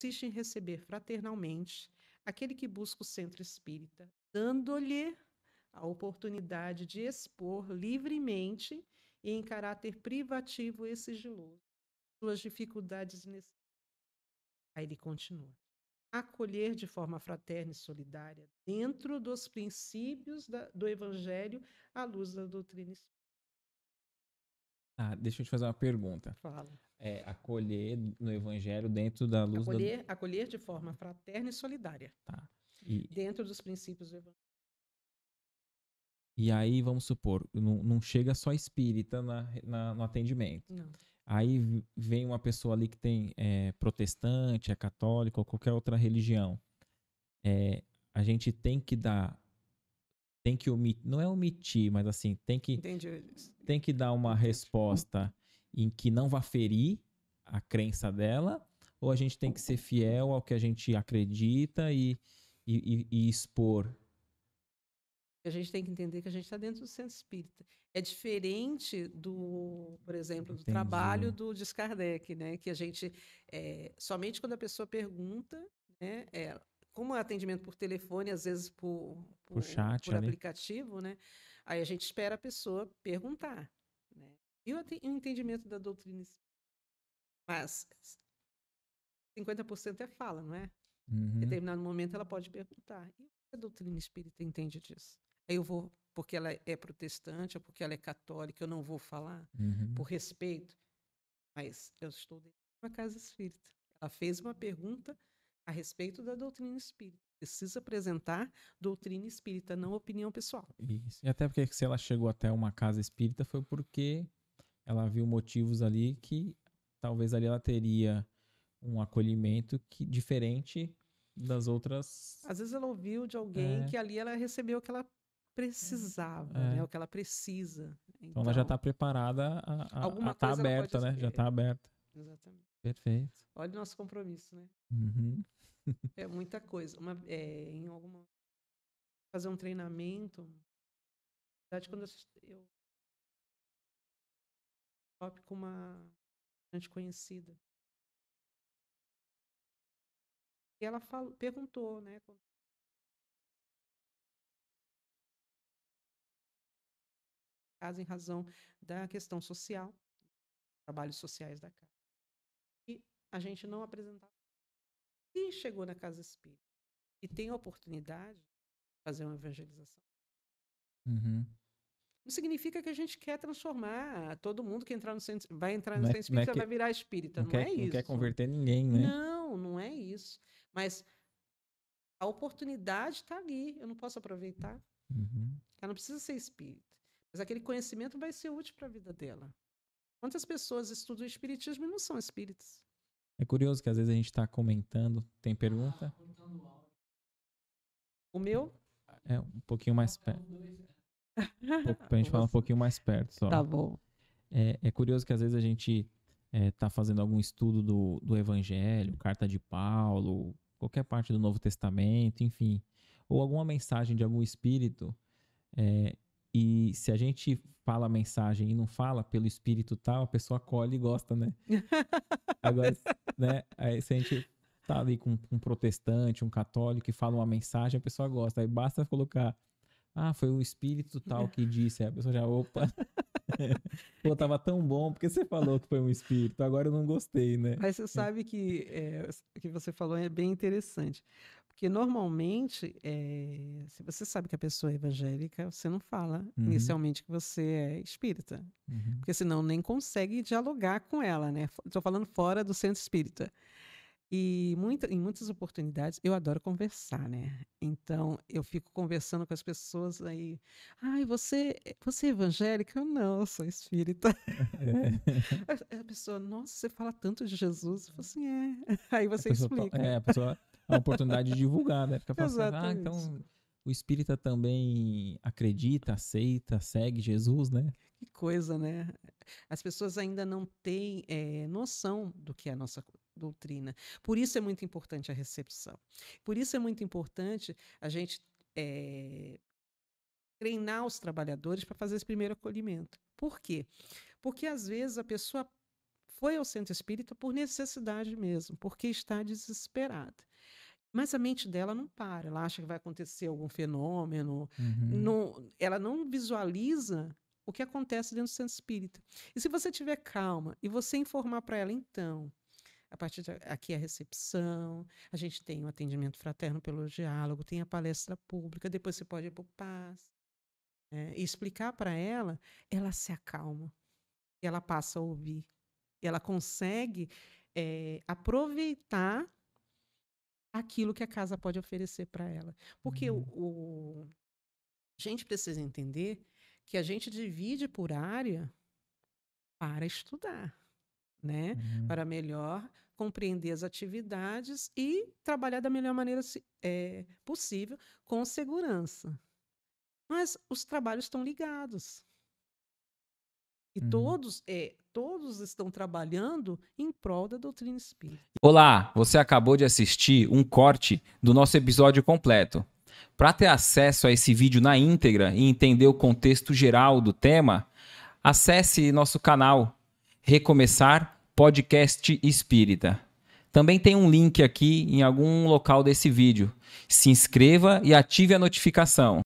consiste em receber fraternalmente aquele que busca o centro espírita, dando-lhe a oportunidade de expor livremente e em caráter privativo e sigiloso suas dificuldades e Aí ele continua. Acolher de forma fraterna e solidária, dentro dos princípios da, do Evangelho, à luz da doutrina espírita. Ah, deixa eu te fazer uma pergunta. Fala. É, acolher no evangelho dentro da luz acolher, da... Acolher de forma fraterna e solidária. Tá. E... Dentro dos princípios do evangelho. E aí, vamos supor, não, não chega só espírita na, na no atendimento. Não. Aí vem uma pessoa ali que tem é, protestante, é católico ou qualquer outra religião. É, a gente tem que dar tem que omitir, não é omitir, mas assim, tem que Entendi. tem que dar uma resposta em que não vá ferir a crença dela, ou a gente tem que ser fiel ao que a gente acredita e, e, e expor? A gente tem que entender que a gente está dentro do centro espírita. É diferente do, por exemplo, do trabalho do Descardeque, né? Que a gente é, somente quando a pessoa pergunta, né? É, como é atendimento por telefone, às vezes por, por, por chat, por aplicativo, né? Aí a gente espera a pessoa perguntar. Né? E o entendimento da doutrina Mas 50% é fala, não é? Uhum. Em determinado momento ela pode perguntar. E o que a doutrina espírita entende disso? Aí eu vou, porque ela é protestante ou porque ela é católica, eu não vou falar uhum. por respeito. Mas eu estou dentro de uma casa espírita. Ela fez uma pergunta a respeito da doutrina espírita. Precisa apresentar doutrina espírita, não opinião pessoal. Isso. E até porque se ela chegou até uma casa espírita foi porque ela viu motivos ali que talvez ali ela teria um acolhimento que diferente das outras. Às vezes ela ouviu de alguém é... que ali ela recebeu o que ela precisava, é. é. né? O que ela precisa. Então, então ela já está então preparada, a, tá estar né, tá aberta, né? Já está aberta. Perfeito. Olha o nosso compromisso, né? Uhum. é muita coisa. Uma, é, em alguma fazer um treinamento, na verdade quando eu, eu com uma gente conhecida, e ela falou, perguntou, né? Caso em razão da questão social, trabalhos sociais da casa a gente não apresentava. E chegou na casa espírita e tem a oportunidade de fazer uma evangelização. Uhum. Não significa que a gente quer transformar todo mundo que entrar no centro, vai entrar no não é centro espírita é que, vai virar espírita. Não, não é quer, é isso. Não quer converter ninguém, né? Não, não é isso. Mas a oportunidade está ali, eu não posso aproveitar. Uhum. Ela não precisa ser espírita. Mas aquele conhecimento vai ser útil para a vida dela. Quantas pessoas estudam espiritismo e não são espíritas? É curioso que às vezes a gente está comentando. Tem pergunta? Ah, o meu? É, um pouquinho mais perto. Um é. pra gente falar um pouquinho mais perto só. Tá bom. É, é curioso que às vezes a gente está é, fazendo algum estudo do, do Evangelho, carta de Paulo, qualquer parte do Novo Testamento, enfim. Ou alguma mensagem de algum espírito. É, e se a gente fala a mensagem e não fala pelo espírito tal, a pessoa colhe e gosta, né? Agora, né? Aí se a gente tá ali com um protestante, um católico que fala uma mensagem, a pessoa gosta. Aí basta colocar, ah, foi o espírito tal que disse. Aí a pessoa já, opa. Pô, tava tão bom, porque você falou que foi um espírito, agora eu não gostei, né? Mas você é. sabe que é, o que você falou é bem interessante. Porque normalmente, é, se você sabe que a pessoa é evangélica, você não fala uhum. inicialmente que você é espírita. Uhum. Porque senão nem consegue dialogar com ela, né? Estou falando fora do centro espírita. E muita em muitas oportunidades, eu adoro conversar, né? Então, eu fico conversando com as pessoas aí. Ai, você, você é evangélica? Eu não, eu sou espírita. É. a, pessoa, nossa, você fala tanto de Jesus. Eu falo assim, é. Aí você explica. Fala, é, a pessoa uma oportunidade de divulgar, né? Fica pensando, ah, então o espírita também acredita, aceita, segue Jesus, né? Que coisa, né? As pessoas ainda não têm é, noção do que é a nossa doutrina. Por isso é muito importante a recepção. Por isso é muito importante a gente é, treinar os trabalhadores para fazer esse primeiro acolhimento. Por quê? Porque às vezes a pessoa foi ao centro espírita por necessidade mesmo, porque está desesperada. Mas a mente dela não para, ela acha que vai acontecer algum fenômeno, uhum. não, ela não visualiza o que acontece dentro do centro espírita. E se você tiver calma e você informar para ela, então, a partir de aqui é a recepção, a gente tem o atendimento fraterno pelo diálogo, tem a palestra pública, depois você pode ir para o paz. Né? E explicar para ela, ela se acalma, ela passa a ouvir, ela consegue é, aproveitar aquilo que a casa pode oferecer para ela. Porque uhum. o, o, a gente precisa entender que a gente divide por área para estudar, né? Uhum. Para melhor compreender as atividades e trabalhar da melhor maneira é, possível, com segurança. Mas os trabalhos estão ligados. E uhum. todos, é, todos estão trabalhando em prol da doutrina espírita. Olá, você acabou de assistir um corte do nosso episódio completo. Para ter acesso a esse vídeo na íntegra e entender o contexto geral do tema, acesse nosso canal Recomeçar Podcast Espírita. Também tem um link aqui em algum local desse vídeo. Se inscreva e ative a notificação.